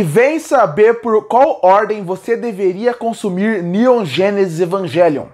e vem saber por qual ordem você deveria consumir Neon Genesis Evangelion.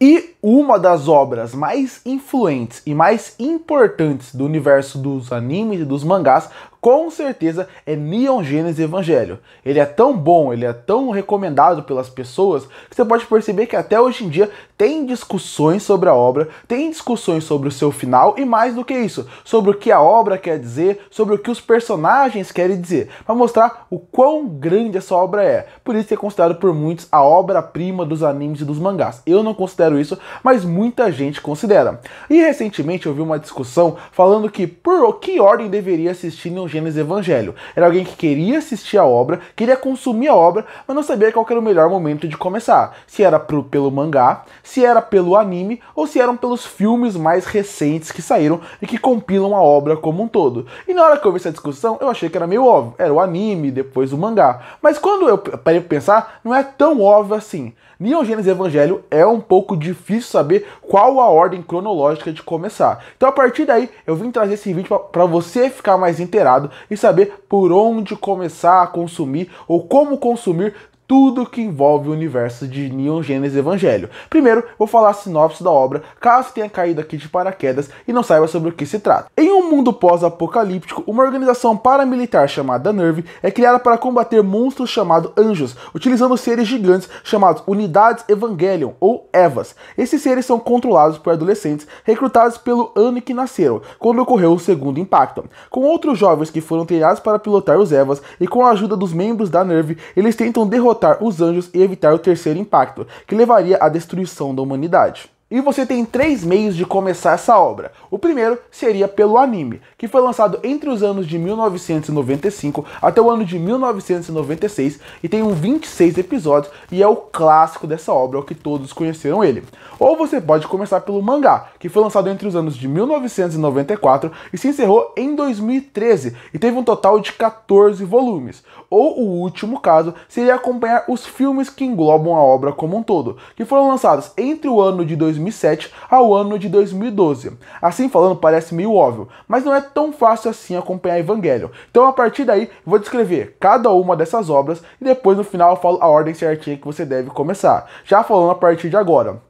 E uma das obras mais influentes e mais importantes do universo dos animes e dos mangás, com certeza é Neon Genesis Evangelho. Ele é tão bom, ele é tão recomendado pelas pessoas, que você pode perceber que até hoje em dia tem discussões sobre a obra, tem discussões sobre o seu final e mais do que isso, sobre o que a obra quer dizer, sobre o que os personagens querem dizer, para mostrar o quão grande essa obra é. Por isso é considerado por muitos a obra-prima dos animes e dos mangás. Eu não considero isso, mas muita gente considera. E recentemente eu vi uma discussão falando que por que ordem deveria assistir no Gênesis Evangelho. Era alguém que queria assistir a obra, queria consumir a obra, mas não sabia qual era o melhor momento de começar. Se era pro, pelo mangá, se era pelo anime ou se eram pelos filmes mais recentes que saíram e que compilam a obra como um todo. E na hora que eu vi essa discussão, eu achei que era meio óbvio. Era o anime, depois o mangá. Mas quando eu parei pra pensar, não é tão óbvio assim. Neon Gênesis Evangelho é um pouco difícil saber qual a ordem cronológica de começar. Então a partir daí eu vim trazer esse vídeo para você ficar mais inteirado e saber por onde começar a consumir ou como consumir tudo que envolve o universo de Neon Genesis Evangelho. Primeiro, vou falar a sinopse da obra, caso tenha caído aqui de paraquedas e não saiba sobre o que se trata. Em um mundo pós-apocalíptico, uma organização paramilitar chamada NERV é criada para combater monstros chamados Anjos, utilizando seres gigantes chamados Unidades Evangelion, ou EVAs. Esses seres são controlados por adolescentes recrutados pelo ano que nasceram, quando ocorreu o segundo impacto. Com outros jovens que foram treinados para pilotar os EVAs e com a ajuda dos membros da NERV, eles tentam derrotar derrotar os anjos e evitar o terceiro impacto, que levaria à destruição da humanidade. E você tem três meios de começar essa obra. O primeiro seria pelo anime, que foi lançado entre os anos de 1995 até o ano de 1996 e tem um 26 episódios e é o clássico dessa obra, é o que todos conheceram ele. Ou você pode começar pelo mangá, que foi lançado entre os anos de 1994 e se encerrou em 2013 e teve um total de 14 volumes. Ou o último caso seria acompanhar os filmes que englobam a obra como um todo, que foram lançados entre o ano de 2000 2007 ao ano de 2012. Assim falando parece meio óbvio, mas não é tão fácil assim acompanhar Evangelho. Então a partir daí vou descrever cada uma dessas obras e depois no final eu falo a ordem certinha que você deve começar. Já falando a partir de agora.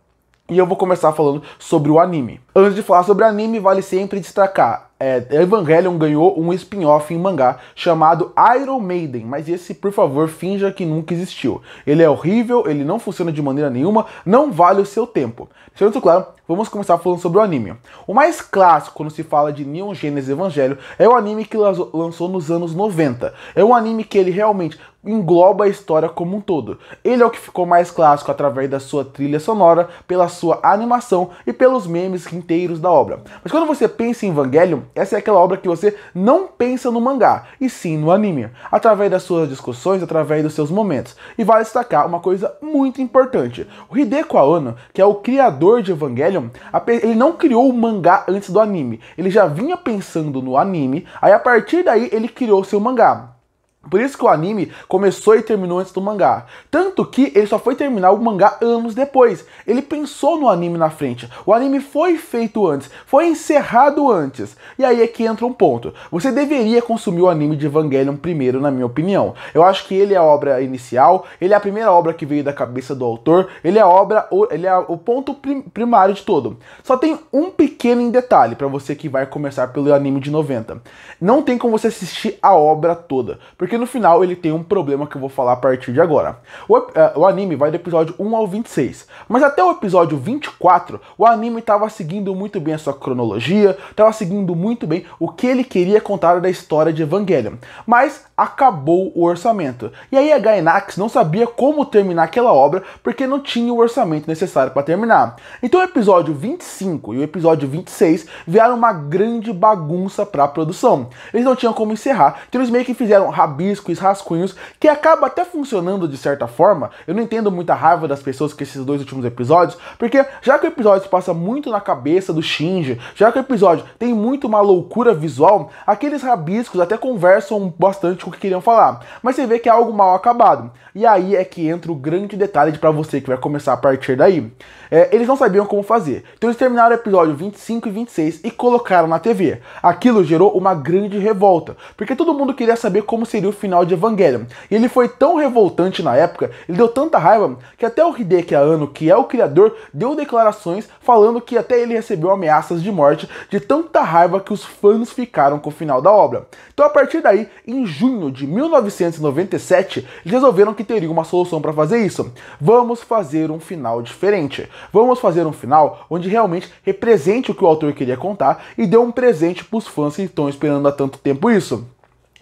E eu vou começar falando sobre o anime. Antes de falar sobre anime, vale sempre destacar: é, Evangelion ganhou um spin-off em mangá chamado Iron Maiden, mas esse, por favor, finja que nunca existiu. Ele é horrível, ele não funciona de maneira nenhuma, não vale o seu tempo. Sendo isso claro, vamos começar falando sobre o anime. O mais clássico quando se fala de Neon Genesis Evangelion é o anime que lançou nos anos 90. É um anime que ele realmente engloba a história como um todo. Ele é o que ficou mais clássico através da sua trilha sonora, pela sua animação e pelos memes inteiros da obra. Mas quando você pensa em Evangelion, essa é aquela obra que você não pensa no mangá, e sim no anime, através das suas discussões, através dos seus momentos. E vale destacar uma coisa muito importante. O Hideko Anno, que é o criador de Evangelion, ele não criou o mangá antes do anime. Ele já vinha pensando no anime, aí a partir daí ele criou seu mangá. Por isso que o anime começou e terminou antes do mangá. Tanto que ele só foi terminar o mangá anos depois. Ele pensou no anime na frente. O anime foi feito antes, foi encerrado antes. E aí é que entra um ponto. Você deveria consumir o anime de Evangelion primeiro, na minha opinião. Eu acho que ele é a obra inicial, ele é a primeira obra que veio da cabeça do autor, ele é a obra, ele é o ponto primário de todo. Só tem um pequeno detalhe para você que vai começar pelo anime de 90. Não tem como você assistir a obra toda, porque porque no final ele tem um problema que eu vou falar a partir de agora. O, uh, o anime vai do episódio 1 ao 26, mas até o episódio 24, o anime estava seguindo muito bem a sua cronologia, estava seguindo muito bem o que ele queria contar da história de Evangelion. Mas acabou o orçamento. E aí a Gainax não sabia como terminar aquela obra porque não tinha o orçamento necessário para terminar. Então o episódio 25 e o episódio 26 vieram uma grande bagunça para a produção. Eles não tinham como encerrar, então eles meio que fizeram rabisco rabiscos, rascunhos, que acaba até funcionando de certa forma. Eu não entendo muita raiva das pessoas com esses dois últimos episódios, porque já que o episódio passa muito na cabeça do Shinji, já que o episódio tem muito uma loucura visual, aqueles rabiscos até conversam bastante com o que queriam falar, mas você vê que é algo mal acabado. E aí é que entra o grande detalhe de para você que vai começar a partir daí. É, eles não sabiam como fazer, então eles terminaram o episódio 25 e 26 e colocaram na TV. Aquilo gerou uma grande revolta, porque todo mundo queria saber como seria o final de Evangelion. E ele foi tão revoltante na época, ele deu tanta raiva, que até o Hideki Anno, que é o criador, deu declarações falando que até ele recebeu ameaças de morte de tanta raiva que os fãs ficaram com o final da obra. Então a partir daí, em junho de 1997, eles resolveram que teria uma solução para fazer isso. Vamos fazer um final diferente. Vamos fazer um final onde realmente represente o que o autor queria contar e deu um presente para os fãs que estão esperando há tanto tempo isso.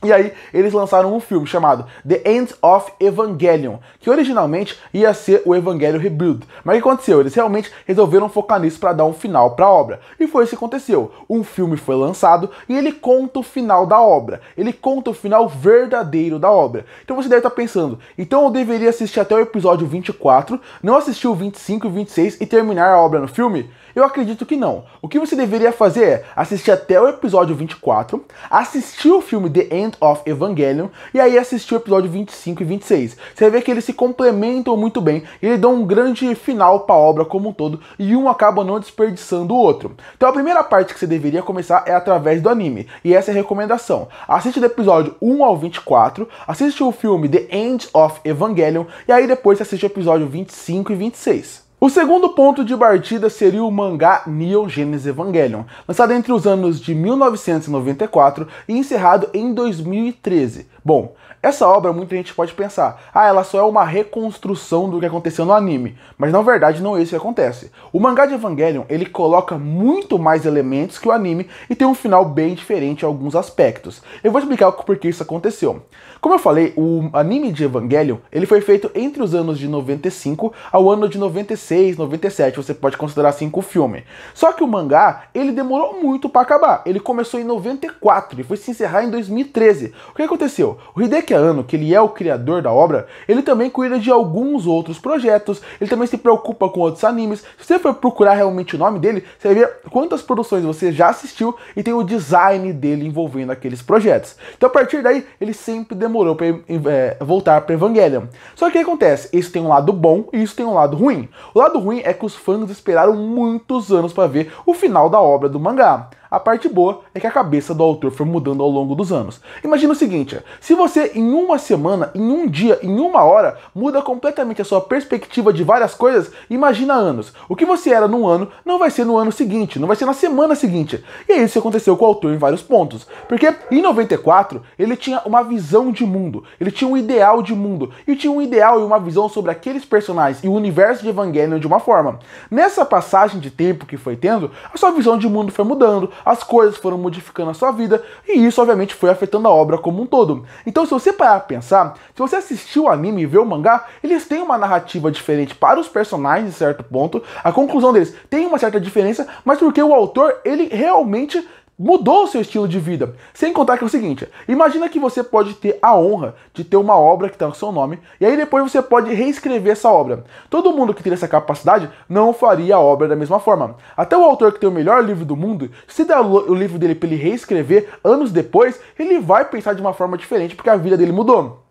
E aí eles lançaram um filme chamado The End of Evangelion, que originalmente ia ser o Evangelho Rebuild. Mas o que aconteceu? Eles realmente resolveram focar nisso para dar um final para a obra. E foi isso que aconteceu. Um filme foi lançado e ele conta o final da obra. Ele conta o final verdadeiro da obra. Então você deve estar tá pensando, então eu deveria assistir até o episódio 24, não assistir o 25 e 26 e terminar a obra no filme? Eu acredito que não. O que você deveria fazer é assistir até o episódio 24, assistir o filme The End End of Evangelion, e aí assistiu o episódio 25 e 26. Você vê que eles se complementam muito bem, e ele dá um grande final para a obra como um todo, e um acaba não desperdiçando o outro. Então a primeira parte que você deveria começar é através do anime, e essa é a recomendação. Assiste do episódio 1 ao 24, assiste o filme The End of Evangelion, e aí depois assiste o episódio 25 e 26. O segundo ponto de partida seria o mangá Neon Genesis Evangelion, lançado entre os anos de 1994 e encerrado em 2013. Bom, essa obra muita gente pode pensar, ah, ela só é uma reconstrução do que aconteceu no anime, mas na verdade não é isso que acontece. O mangá de Evangelion, ele coloca muito mais elementos que o anime e tem um final bem diferente em alguns aspectos. Eu vou explicar o porquê isso aconteceu. Como eu falei, o anime de Evangelion, ele foi feito entre os anos de 95 ao ano de 96, 97, você pode considerar assim o filme. Só que o mangá, ele demorou muito para acabar. Ele começou em 94 e foi se encerrar em 2013. O que aconteceu? O Hideki Ano, que ele é o criador da obra, ele também cuida de alguns outros projetos, ele também se preocupa com outros animes. Se você for procurar realmente o nome dele, você vai ver quantas produções você já assistiu e tem o design dele envolvendo aqueles projetos. Então a partir daí, ele sempre demorou para é, voltar para Evangelion. Só que o que acontece? Isso tem um lado bom e isso tem um lado ruim. O lado ruim é que os fãs esperaram muitos anos para ver o final da obra do mangá. A parte boa é que a cabeça do autor foi mudando ao longo dos anos. Imagina o seguinte: se você em uma semana, em um dia, em uma hora muda completamente a sua perspectiva de várias coisas, imagina anos. O que você era num ano não vai ser no ano seguinte, não vai ser na semana seguinte. E é isso que aconteceu com o autor em vários pontos. Porque em 94 ele tinha uma visão de mundo, ele tinha um ideal de mundo, e tinha um ideal e uma visão sobre aqueles personagens e o universo de Evangelion de uma forma. Nessa passagem de tempo que foi tendo, a sua visão de mundo foi mudando, as coisas foram modificando a sua vida e isso, obviamente, foi afetando a obra como um todo. Então, se você parar a pensar, se você assistiu o anime e vê o mangá, eles têm uma narrativa diferente para os personagens, em certo ponto. A conclusão deles tem uma certa diferença, mas porque o autor, ele realmente mudou o seu estilo de vida. Sem contar que é o seguinte: imagina que você pode ter a honra de ter uma obra que está no seu nome, e aí depois você pode reescrever essa obra. Todo mundo que teria essa capacidade não faria a obra da mesma forma. Até o autor que tem o melhor livro do mundo, se der o livro dele para ele reescrever anos depois, ele vai pensar de uma forma diferente porque a vida dele mudou.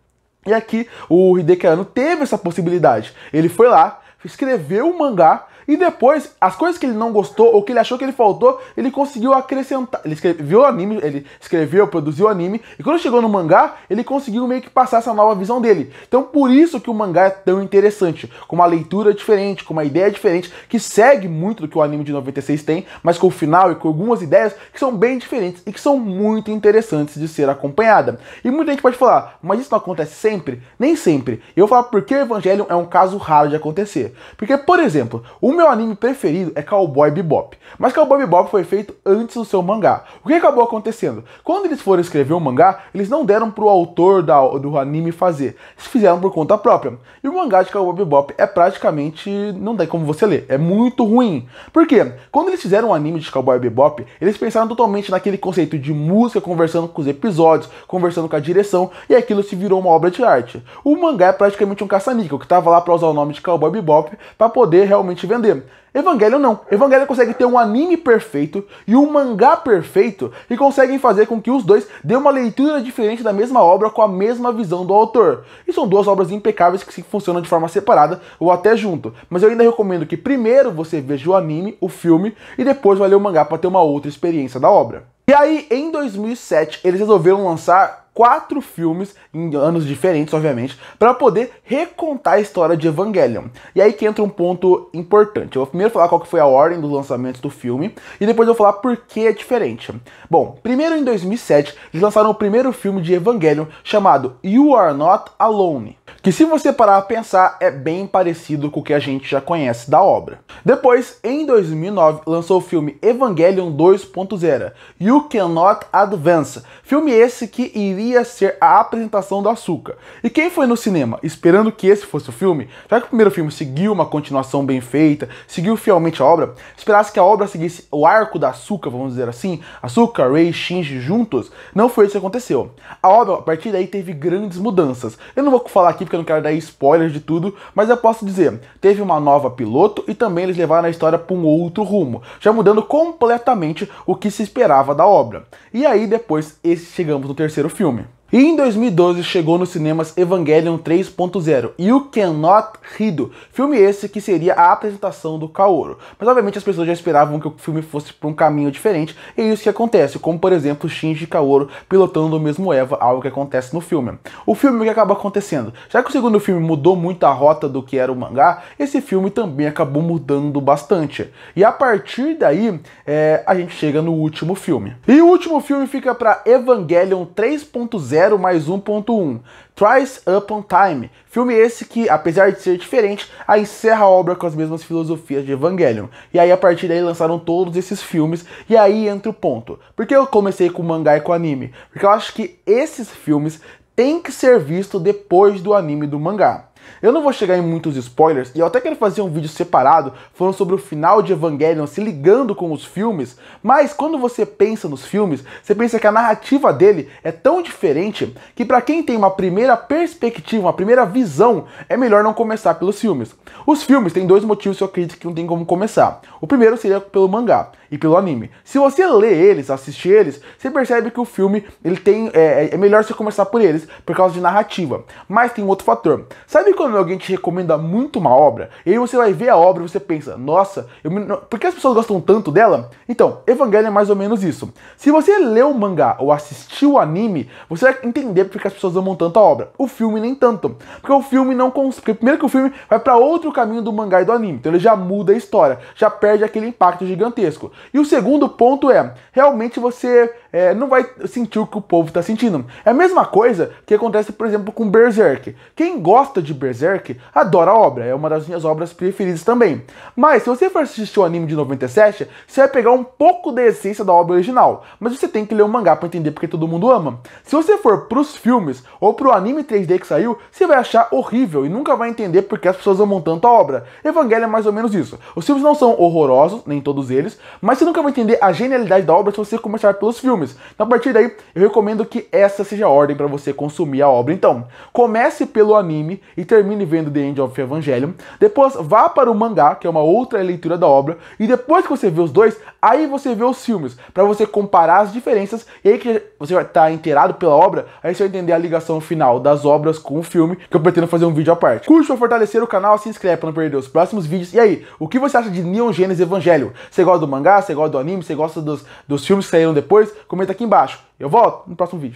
E aqui o Hideki teve essa possibilidade. Ele foi lá, escreveu o um mangá e depois, as coisas que ele não gostou ou que ele achou que ele faltou, ele conseguiu acrescentar. Ele escreveu o anime, ele escreveu, produziu o anime, e quando chegou no mangá, ele conseguiu meio que passar essa nova visão dele. Então, por isso que o mangá é tão interessante, com uma leitura diferente, com uma ideia diferente, que segue muito do que o anime de 96 tem, mas com o final e com algumas ideias que são bem diferentes e que são muito interessantes de ser acompanhada. E muita gente pode falar, mas isso não acontece sempre? Nem sempre. E eu vou falar por que o Evangelho é um caso raro de acontecer. Porque, por exemplo, o meu anime preferido é Cowboy Bebop, mas Cowboy Bebop foi feito antes do seu mangá. O que acabou acontecendo? Quando eles foram escrever o um mangá, eles não deram pro autor da, do anime fazer, eles fizeram por conta própria. E o mangá de Cowboy Bebop é praticamente. não tem como você ler, é muito ruim. Por quê? Quando eles fizeram o um anime de Cowboy Bebop, eles pensaram totalmente naquele conceito de música, conversando com os episódios, conversando com a direção, e aquilo se virou uma obra de arte. O mangá é praticamente um caça-níquel que tava lá para usar o nome de Cowboy Bebop para poder realmente vender entender. Evangelho não. Evangelho consegue ter um anime perfeito e um mangá perfeito e conseguem fazer com que os dois dêem uma leitura diferente da mesma obra com a mesma visão do autor. E são duas obras impecáveis que funcionam de forma separada ou até junto. Mas eu ainda recomendo que primeiro você veja o anime, o filme e depois vá ler o mangá para ter uma outra experiência da obra. E aí, em 2007, eles resolveram lançar quatro filmes, em anos diferentes, obviamente, para poder recontar a história de Evangelion. E aí que entra um ponto importante. Eu vou primeiro falar qual que foi a ordem dos lançamentos do filme, e depois eu vou falar por que é diferente. Bom, primeiro em 2007, eles lançaram o primeiro filme de Evangelion, chamado You Are Not Alone. Que se você parar a pensar, é bem parecido com o que a gente já conhece da obra. Depois, em 2009, lançou o filme Evangelion 2.0, You Cannot Advance. Filme esse que iria deveria ser a apresentação do açúcar. E quem foi no cinema esperando que esse fosse o filme, já que o primeiro filme seguiu uma continuação bem feita, seguiu fielmente a obra, esperasse que a obra seguisse o arco da açúcar, vamos dizer assim, açúcar, Ray, Shinji juntos, não foi isso que aconteceu. A obra, a partir daí, teve grandes mudanças. Eu não vou falar aqui porque eu não quero dar spoilers de tudo, mas eu posso dizer, teve uma nova piloto e também eles levaram a história para um outro rumo, já mudando completamente o que se esperava da obra. E aí depois chegamos no terceiro filme доме. E em 2012 chegou nos cinemas Evangelion 3.0, You Cannot Rido, filme esse que seria a apresentação do Kaoru. Mas obviamente as pessoas já esperavam que o filme fosse por um caminho diferente, e é isso que acontece, como por exemplo Shinji Kaoru pilotando o mesmo Eva, algo que acontece no filme. O filme que acaba acontecendo? Já que o segundo filme mudou muito a rota do que era o mangá, esse filme também acabou mudando bastante. E a partir daí, é, a gente chega no último filme. E o último filme fica para Evangelion 3.0, 0 mais 1.1, Thrice Upon Time, filme esse que, apesar de ser diferente, a encerra a obra com as mesmas filosofias de Evangelion. E aí, a partir daí, lançaram todos esses filmes, e aí entra o ponto. Por que eu comecei com mangá e com anime? Porque eu acho que esses filmes têm que ser vistos depois do anime do mangá. Eu não vou chegar em muitos spoilers e eu até quero fazer um vídeo separado falando sobre o final de Evangelion se ligando com os filmes, mas quando você pensa nos filmes, você pensa que a narrativa dele é tão diferente que para quem tem uma primeira perspectiva, uma primeira visão, é melhor não começar pelos filmes. Os filmes têm dois motivos que eu acredito que não tem como começar. O primeiro seria pelo mangá e pelo anime. Se você lê eles, assistir eles, você percebe que o filme ele tem é, é, é melhor você começar por eles por causa de narrativa. Mas tem outro fator. Sabe quando alguém te recomenda muito uma obra e aí você vai ver a obra e você pensa, nossa, eu me... por que as pessoas gostam tanto dela? Então, Evangelho é mais ou menos isso. Se você lê o mangá ou assistiu o anime, você vai entender por que as pessoas amam tanto a obra. O filme nem tanto, porque o filme não cons... porque primeiro que o filme vai para outro caminho do mangá e do anime, então ele já muda a história, já perde aquele impacto gigantesco. E o segundo ponto é realmente você é, não vai sentir o que o povo está sentindo. É a mesma coisa que acontece, por exemplo, com Berserk. Quem gosta de Berserk adora a obra, é uma das minhas obras preferidas também. Mas se você for assistir o anime de 97, você vai pegar um pouco da essência da obra original, mas você tem que ler o mangá para entender porque todo mundo ama. Se você for pros filmes ou pro anime 3D que saiu, você vai achar horrível e nunca vai entender porque as pessoas amam tanto a obra. Evangelho é mais ou menos isso. Os filmes não são horrorosos, nem todos eles, mas você nunca vai entender a genialidade da obra se você começar pelos filmes filmes. Então, a partir daí, eu recomendo que essa seja a ordem para você consumir a obra. Então, comece pelo anime e termine vendo The End of Evangelion. Depois, vá para o mangá, que é uma outra leitura da obra. E depois que você vê os dois, aí você vê os filmes, para você comparar as diferenças. E aí que você vai estar tá inteirado pela obra, aí você vai entender a ligação final das obras com o filme, que eu pretendo fazer um vídeo à parte. Curte para fortalecer o canal, se inscreve para não perder os próximos vídeos. E aí, o que você acha de Neon Genesis Evangelho? Você gosta do mangá? Você gosta do anime? Você gosta dos, dos filmes que saíram depois? comenta aqui embaixo. Eu volto no próximo vídeo.